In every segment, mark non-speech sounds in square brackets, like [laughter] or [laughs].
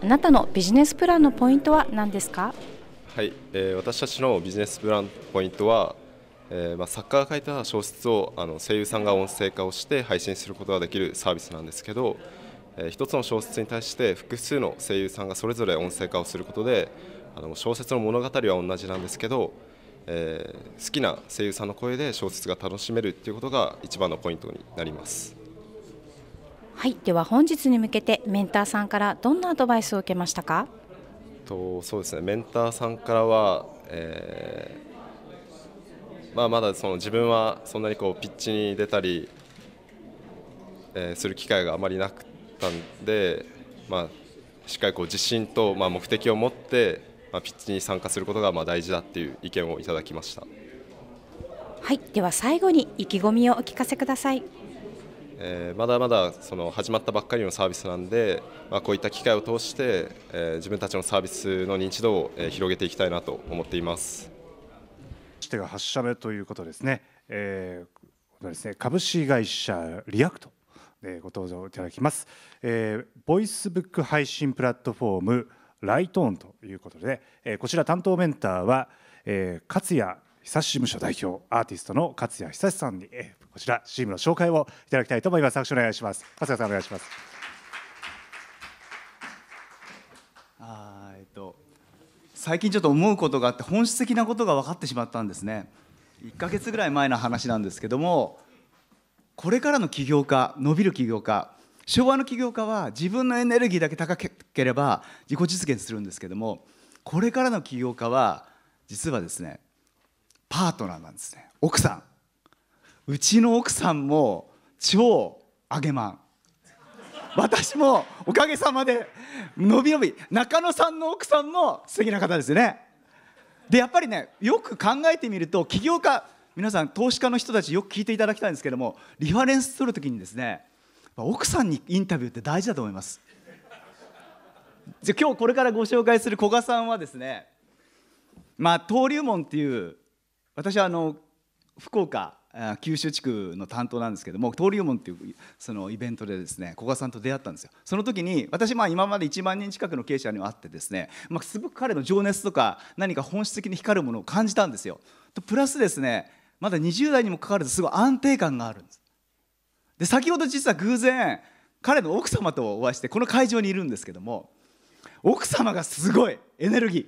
あなたのビジネスプランのポイントは何ですかはい、えー、私たちのビジネスプランポイントは、えー、まあ、作家が書いた小説をあの声優さんが音声化をして配信することができるサービスなんですけど、えー、1つの小説に対して複数の声優さんがそれぞれ音声化をすることであの小説の物語は同じなんですけど、えー、好きな声優さんの声で小説が楽しめるっていうことが一番のポイントになります。はいでは本日に向けてメンターさんからどんなアドバイスを受けましたかとそうですねメンターさんからは、えー、まあ、まだその自分はそんなにこうピッチに出たり、えー、する機会があまりなくたんで、まあ、しっかりこう自信と、まあ、目的を持って、まあ、ピッチに参加することがまあ大事だっていう意見をいただきました。はい、では最後に意気込みをお聞かせください。えー、まだまだその始まったばっかりのサービスなんで、まあ、こういった機会を通して、えー、自分たちのサービスの認知度を、えー、広げていきたいなと思っています。してが8社目ということですね,、えー、ですね株式会社リアクトでご登場いただきます、えー、ボイスブック配信プラットフォームライトーンということで、えー、こちら担当メンターは、えー、勝谷久志事務所代表アーティストの勝谷久志さんに、えー、こちらチームの紹介をいただきたいと思います。拍手お願いします。春日さんお願いします。あえっと最近ちょっと思うことがあって本質的なことが分かってしまったんですね。1ヶ月ぐらい前の話なんですけども、これからの起業家伸びる起業家昭和の起業家は自分のエネルギーだけ高ければ自己実現するんですけどもこれからの起業家は実はですねパートナーなんですね奥さんうちの奥さんも超あげまん私もおかげさまで伸び伸び中野さんの奥さんも素敵な方ですよねでやっぱりねよく考えてみると起業家皆さん投資家の人たちよく聞いていただきたいんですけどもリファレンスする時にですね奥さんにインタビューって大事だと思いますじゃ今日これからご紹介する古賀さんはですねまあ登竜門っていう私はあの福岡九州地区の担当なんですけども登竜門っていうそのイベントでですね古賀さんと出会ったんですよその時に私まあ今まで1万人近くの経営者には会ってですね、まあ、すごく彼の情熱とか何か本質的に光るものを感じたんですよとプラスですねまだ20代にもかかわらずすごい安定感があるんですで先ほど実は偶然彼の奥様とお会いしてこの会場にいるんですけども奥様がすごいエネルギー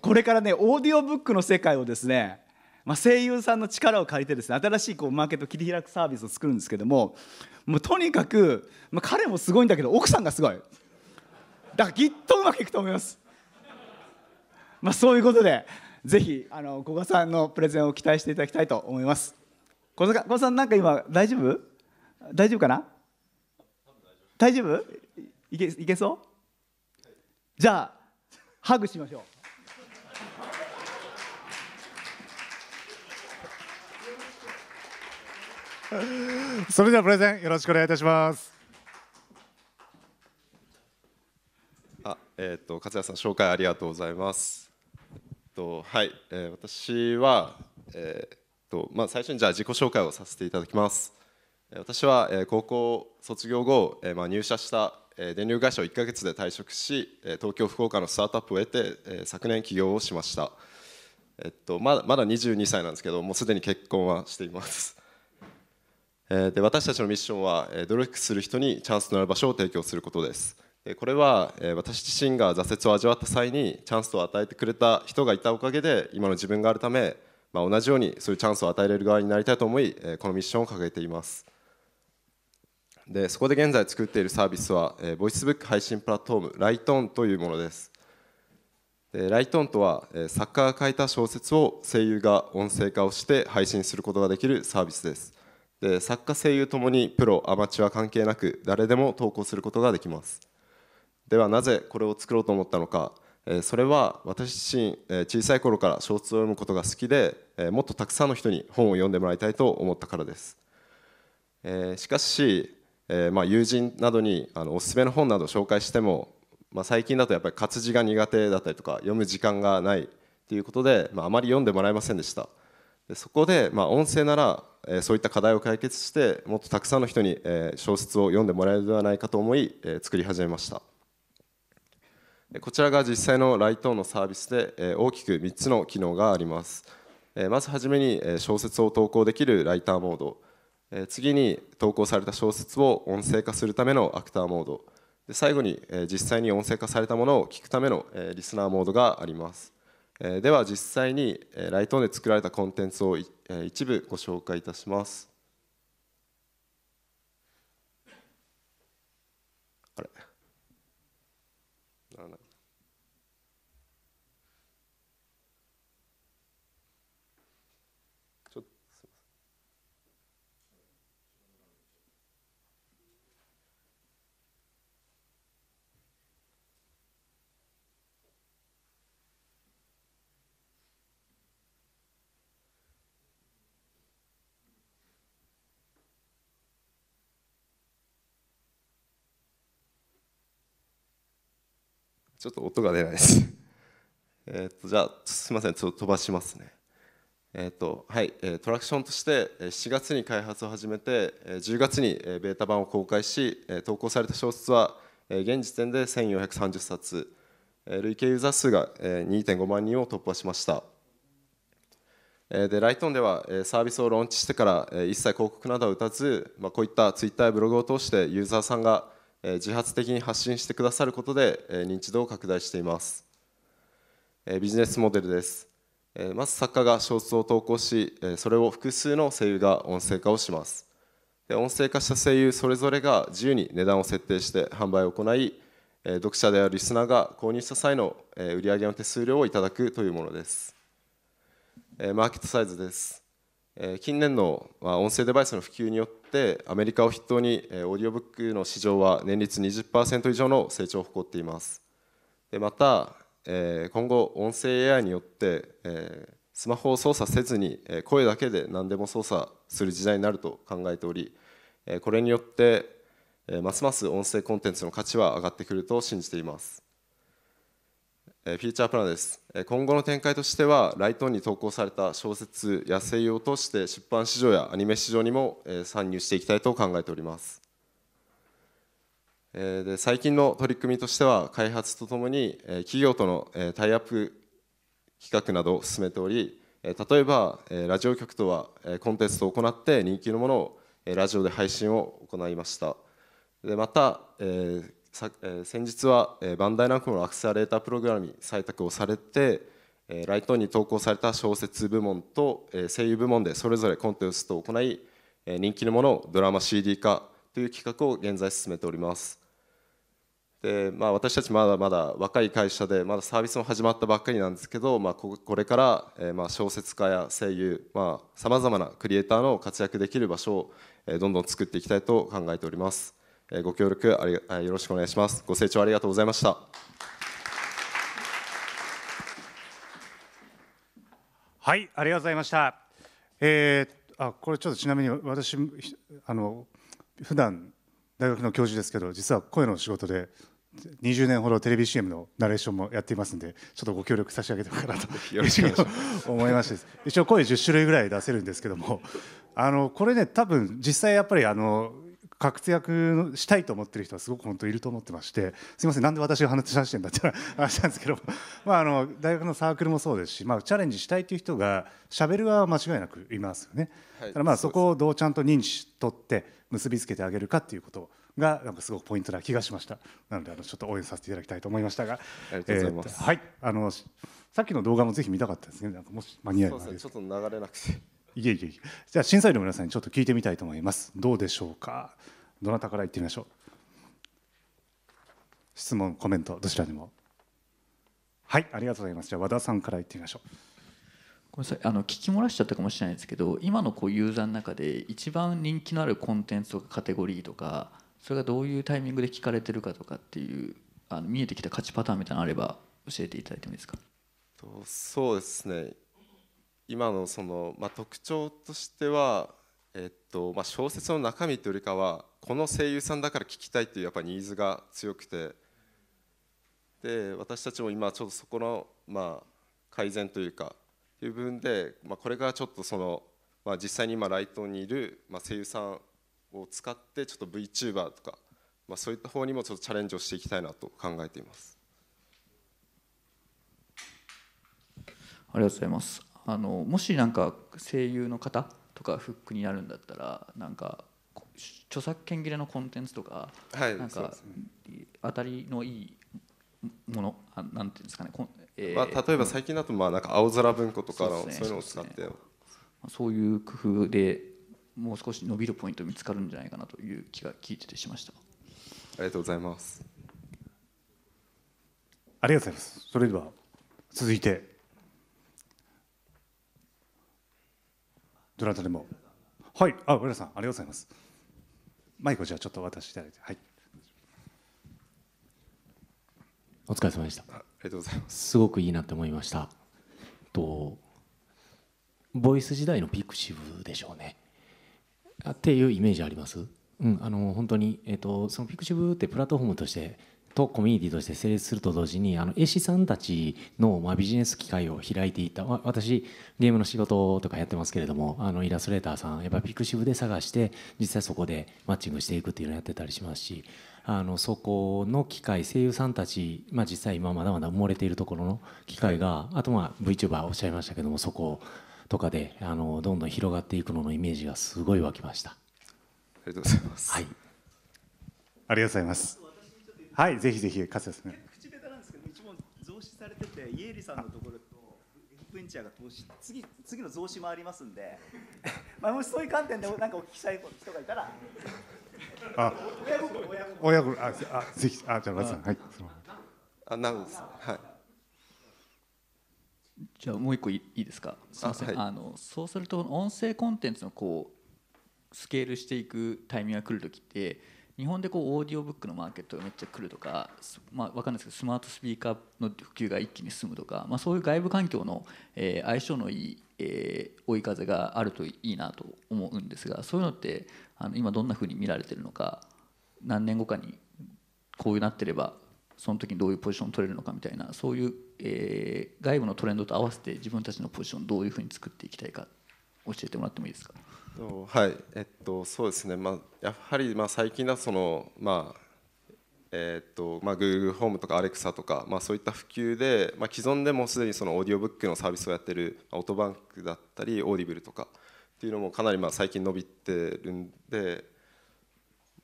これからねオーディオブックの世界をですねまあ、声優さんの力を借りてですね新しいこうマーケット切り開くサービスを作るんですけどももうとにかく、まあ、彼もすごいんだけど奥さんがすごいだからきっとうまくいくと思います。まあ、そういうことでぜひあの古賀さんのプレゼンを期待していただきたいと思います。古賀さんなんか今大丈夫大丈夫かな大丈夫いけいけそう、じゃあハグしましょう。それではプレゼンよろしくお願いいたしますあえっ、ー、と勝谷さん紹介ありがとうございますえっとはい、えー、私はえー、っとまあ最初にじゃあ自己紹介をさせていただきます私は、え高校卒業後、えまあ入社した電力会社を1か月で退職し東京福岡のスタートアップを得て昨年起業をしました、えっと、まだまだ22歳なんですけどもうすでに結婚はしていますで私たちのミッションは努力する人にチャンスのある場所を提供することですこれは私自身が挫折を味わった際にチャンスを与えてくれた人がいたおかげで今の自分があるため、まあ、同じようにそういうチャンスを与えられる側になりたいと思いこのミッションを掲げていますでそこで現在作っているサービスはボイスブック配信プラットフォームライトオンというものですでライトオンとは作家が書いた小説を声優が音声化をして配信することができるサービスですで作家声優ともにプロアマチュア関係なく誰でも投稿することができますではなぜこれを作ろうと思ったのかそれは私自身小さい頃から小説を読むことが好きでもっとたくさんの人に本を読んでもらいたいと思ったからですしかしま友人などにあのおすすめの本など紹介してもま最近だとやっぱり活字が苦手だったりとか読む時間がないということでまあまり読んでもらえませんでしたでそこで、まあ、音声なら、えー、そういった課題を解決してもっとたくさんの人に、えー、小説を読んでもらえるではないかと思い、えー、作り始めましたこちらが実際のライトのサービスで、えー、大きく3つの機能があります、えー、まず初めに、えー、小説を投稿できるライターモード、えー、次に投稿された小説を音声化するためのアクターモードで最後に、えー、実際に音声化されたものを聞くための、えー、リスナーモードがありますでは実際にライトオンで作られたコンテンツを一部ご紹介いたしますちょっと音が出ないです [laughs] えっとじゃあすみませんちょっと飛ばしますねえっとはい、トラクションとして7月に開発を始めて10月にベータ版を公開し投稿された小説は現時点で1430冊累計ユーザー数が2.5万人を突破しましたでライトンではサービスをローンチしてから一切広告などを打たず、まあ、こういったツイッターやブログを通してユーザーさんが自発的に発信してくださることで認知度を拡大していますビジネスモデルですまず作家が小説を投稿しそれを複数の声優が音声化をしますで音声化した声優それぞれが自由に値段を設定して販売を行い読者であるリスナーが購入した際の売上の手数料をいただくというものですマーケットサイズです近年の音声デバイスの普及によってアメリカを筆頭にオーディオブックの市場は年率20%以上の成長を誇っていますでまた今後音声 AI によってスマホを操作せずに声だけで何でも操作する時代になると考えておりこれによってますます音声コンテンツの価値は上がってくると信じていますフィーチャープランです今後の展開としてはライトオンに投稿された小説や声優を通して出版市場やアニメ市場にも参入していきたいと考えておりますで最近の取り組みとしては開発とともに企業とのタイアップ企画などを進めており例えばラジオ局とはコンテンツを行って人気のものをラジオで配信を行いましたでまたさ、え先日は、えバンダイナムコのアクセラレータープログラムに採択をされて、えライトに投稿された小説部門と、え声優部門でそれぞれコンテスツと行い、え人気のものをドラマ CD 化という企画を現在進めておりますで、まあ、私たちまだまだ若い会社でまだサービスも始まったばっかりなんですけど、まあ、これから、えまあ、小説家や声優さまざ、まなクリエイターの活躍できる場所を、えどんどん作っていきたいと考えております。ご協力ありよろしくお願いします。ご清聴ありがとうございました。はい、ありがとうございました。えー、あ、これちょっとちなみに私あの普段大学の教授ですけど、実は声の仕事で20年ほどテレビ CM のナレーションもやっていますのでちょっとご協力差し上げてもらかなと思いまして一応声10種類ぐらい出せるんですけどもあのこれね多分実際やっぱりあの活躍したいと思ってる人はすごく本当いると思ってましてすみませんなんで私が話し出してんだって話なんですけど [laughs] まああの大学のサークルもそうですし、まあ、チャレンジしたいという人がしゃべる側は間違いなくいますよね、はい、ただまあそこをどうちゃんと認知取って結びつけてあげるかっていうことがなんかすごくポイントな気がしましたなのであのちょっと応援させていただきたいと思いましたがありがとうございます、えー、はいあのさっきの動画もぜひ見たかったですねなんかもし間に合えばちょっと流れなくていえいえじゃあ審査員の皆さんにちょっと聞いてみたいと思いますどうでしょうかどなたから言ってみましょう質問コメントどちらにもはいありがとうございますじゃあ和田さんから言ってみましょうごめんなさいあの聞き漏らしちゃったかもしれないですけど今のこうユーザーの中で一番人気のあるコンテンツとかカテゴリーとかそれがどういうタイミングで聞かれてるかとかっていうあの見えてきた価値パターンみたいなのあれば教えていただいてもいいですかそうですね今のその、まあ、特徴としては、えっとまあ、小説の中身というよりかはこの声優さんだから聞きたいというやっぱニーズが強くてで私たちも今ちょっとそこの、まあ、改善というかという部分で、まあ、これらちょっとその、まあ、実際に今ライトにいる、まあ、声優さんを使ってちょっと VTuber とか、まあ、そういった方にもちょっとチャレンジをしていきたいなと考えています。ありがとうございます。あのもしなんか声優の方とかフックになるんだったらなんか著作権切れのコンテンツとか、はい、なんか、ね、当たりのいいものあなんていうんですかね、えー、まあ、例えば最近だとまあなんか青空文庫とかのそう、ね,、いうのを使ってそう、ね,、そういう工夫でもう少し伸びるポイント見つかるんじゃないかなという気が聞いててしましたありがとうございますありがとうございますそれでは続いてどなたでも。はい、あ、浦さん、ありがとうございます。マイクじゃちょっと渡していただいて、はい。お疲れ様でした。ありがとうございます。すごくいいなと思いました。と、ボイス時代のピクシブでしょうね。っていうイメージあります。うん、あの本当に、えーとそのピクシブってプラットフォームとしてとコミュニティとして成立すると同時にあの絵師さんたちの、まあ、ビジネス機会を開いていた私ゲームの仕事とかやってますけれどもあのイラストレーターさんやっぱピクシブで探して実際そこでマッチングしていくっていうのをやってたりしますしあのそこの機会声優さんたち、まあ、実際今まだまだ埋もれているところの機会があとまあ VTuber おっしゃいましたけどもそことかであのどんどん広がっていくののイメージがすごい湧きました。ありがとうございます。はい。ありがとうございます。はい、ぜひぜひ、勝谷さん。口下手なんですけど、一問増資されてて、家入さんのところと。ベンチャーが投資次次の増資もありますんで、[laughs] まあ、もしそういう観点でなんかお聞きしたい人がいたらあ親子、親心ああぜひあじゃあ松さんはいあなんですはいじゃあもう一個いいですかすみませんはい、あのそうすると音声コンテンツのこうスケールしていくタイミングが来る時って日本でこうオーディオブックのマーケットがめっちゃ来るとか、まあ、分かんないですけどスマートスピーカーの普及が一気に進むとか、まあ、そういう外部環境の、えー、相性のいい、えー、追い風があるといいなと思うんですがそういうのってあの今どんなふうに見られてるのか何年後かにこうなってればその時にどういうポジション取れるのかみたいなそういう、えー、外部のトレンドと合わせて自分たちのポジションどういうふうに作っていきたいか教えてもらってもいいですか。はいえっと、そうですね、まあ、やはりまあ最近だその、まあえー、っとまあ、Google ホームとか Alexa とか、まあ、そういった普及で、まあ、既存でもすでにそのオーディオブックのサービスをやってるオートバンクだったりオーディブルとかっていうのもかなりまあ最近伸びてるんで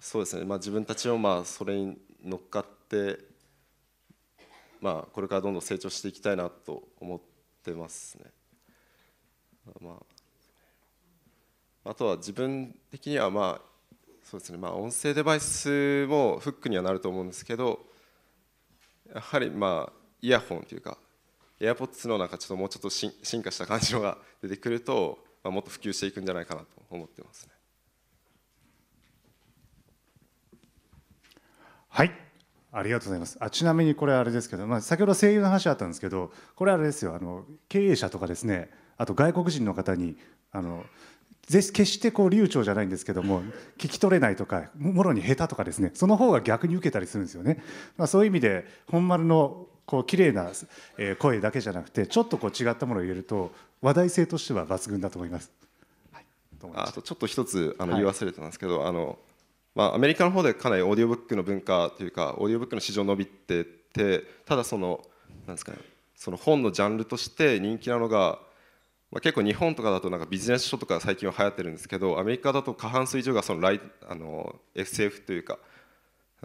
そうですね、まあ、自分たちもまあそれに乗っかって、まあ、これからどんどん成長していきたいなと思ってますね。まああとは自分的にはまあそうですねまあ音声デバイスもフックにはなると思うんですけどやはりまあイヤホンというか AirPods のなんかちょっともうちょっと進進化した感じのが出てくると、まあ、もっと普及していくんじゃないかなと思ってますね。はいありがとうございますあちなみにこれあれですけど、まあ、先ほど声優の話あったんですけどこれあれですよあの経営者とかですねあと外国人の方にあの決してこう流暢じゃないんですけども聞き取れないとかもろに下手とかですねその方が逆に受けたりするんですよね。まあ、そういう意味で本丸のこう綺麗な声だけじゃなくてちょっとこう違ったものを入れると話題性としては抜群だと思います。はい、あとちょっと一つあの言い忘れてますけど、はい、あのまあ、アメリカの方でかなりオーディオブックの文化というかオーディオブックの市場伸びててただそのなんですかねその本のジャンルとして人気なのがまあ、結構日本とかだとなんかビジネス書とか最近は流行ってるんですけどアメリカだと過半数以上がそのライあの SF というか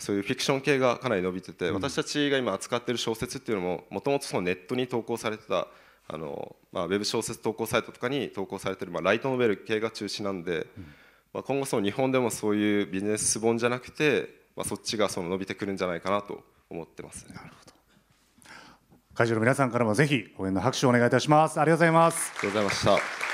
そういうフィクション系がかなり伸びてて、うん、私たちが今扱ってる小説っていうのももともとネットに投稿されてたあの、まあ、ウェブ小説投稿サイトとかに投稿されてる、まあ、ライトノベル系が中心なんで、うん、まあ、今後その日本でもそういうビジネス本じゃなくて、まあ、そっちがその伸びてくるんじゃないかなと思ってます、ね、なるほど会場の皆さんからもぜひ応援の拍手をお願いいたします。ありがとうございます。ありがとうございました。